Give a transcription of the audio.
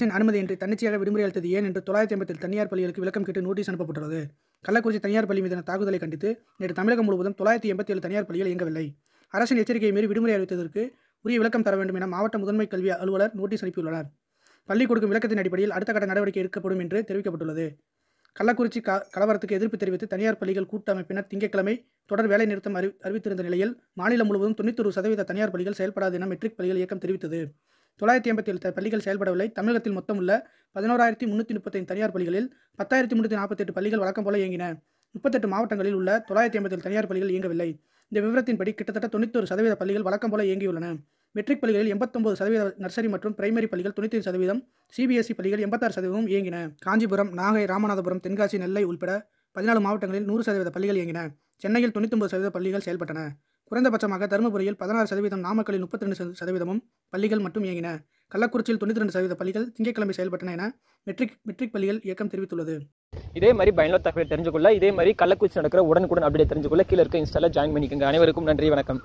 அரசின் அனுமதியின்றி தன்னிச்சையாக விடுமுறை அளித்தது ஏன் என்று தொள்ளாயிரத்தி ஐம்பத்தில் தனியார் பள்ளிகளுக்கு விளக்கம் கேட்டு நோட்டீஸ் அனுப்பப்பட்டுள்ளது கள்ளக்குறிச்சி தனியார் பள்ளி மீதான தாக்குதலை கண்டித்து நேற்று தமிழகம் முழுவதும் தொள்ளாயிரத்தி எண்பத்தி ஏழு தனியார் பள்ளிகள் இயங்கவில்லை அரசின் எச்சரிக்கையை மீறி விடுமுறை அறிவித்ததற்கு உரிய விளக்கம் தர வேண்டும் என மாவட்ட முதன்மை கல்வி அலுவலர் நோட்டீஸ் அனுப்பியுள்ளனர் பள்ளி கொடுக்கும் விளக்கத்தின் அடிப்படையில் அடுத்த கட்ட நடவடிக்கை எடுக்கப்படும் என்று தெரிவிக்கப்பட்டுள்ளது கள்ளக்குறிச்சி கலவரத்துக்கு எதிர்ப்பு தெரிவித்து தனியார் பள்ளிகள் கூட்டமைப்பினர் திங்கட்கிழமை தொடர் வேலை நிறுத்தம் அறிவித்திருந்த நிலையில் மாநிலம் முழுவதும் தொண்ணூத்தொரு சதவீத தனியார் பள்ளிகள் செயல்படாது என மெட்ரிக் பள்ளிகள் இயக்கம் தெரிவித்தது தொள்ளாயிரத்தி எண்பத்தி ஏழு பள்ளிகள் செயல்படவில்லை தமிழகத்தில் மொத்தம் உள்ள பதினோராயிரத்தி முன்னூற்றி முப்பத்தைந்து தனியார் பள்ளிகளில் பத்தாயிரத்தி முன்னூற்றி எட்டு பள்ளிகள் வழக்கம் போல இயங்கின முப்பத்தெட்டு மாவட்டங்களில் உள்ள தொள்ளாயிரத்தி எண்பத்தி தனியார் பள்ளிகள் இயங்கவில்லை இந்த விவரத்தின்படி கிட்டத்தட்ட தொண்ணூத்தொரு சதவீத பள்ளிகள் வழக்கம் போல இயங்கியுள்ளன மெட்ரிக் பள்ளிகளில் எண்பத்தொம்பது சதவீத நர்சரி மற்றும் பிரைமரி பள்ளிகள் தொண்ணூற்றி சதவீதம் சிபிஎஸ்இ பள்ளிகள் எண்பத்தாறு சதவீதம் இயங்கின காஞ்சிபுரம் நாகை ராமநாதபுரம் தென்காசி நெல்லை உள்பட பதினாலு மாவட்டங்களில் நூறு சதவீத பள்ளிகள் இயங்கின சென்னையில் தொண்ணூத்தொம்பது சதவீத பள்ளிகள் செயல்பட்டன குறைந்தபட்சமாக தருமபுரியில் பதினாறு சதவீதம் நாமக்கலில் முப்பத்தி ரெண்டு சதவீதமும் பள்ளிகள் மட்டும் இயங்கின கள்ளக்குறிச்சியில் தொண்ணூற்றி ரெண்டு சதவீத பள்ளிகள் திங்கட்கிழமை செயல்பட்டன என மெட்ரிக் மெட்ரிக் பள்ளிகள் இயக்கம் தெரிவித்துள்ளது இதே மாதிரி பயனுள்ள தகவல் தெரிஞ்சுக்கொள்ள இதே மாதிரி கள்ளக்குறிச்சி நடக்கிற உடனுக்குடன் அப்படியே தெரிஞ்சுக்கொள்ள கீழே இருக்க இன்ஸ்டால ஜாயின் பண்ணிக்கோங்க அனைவருக்கும் நன்றி வணக்கம்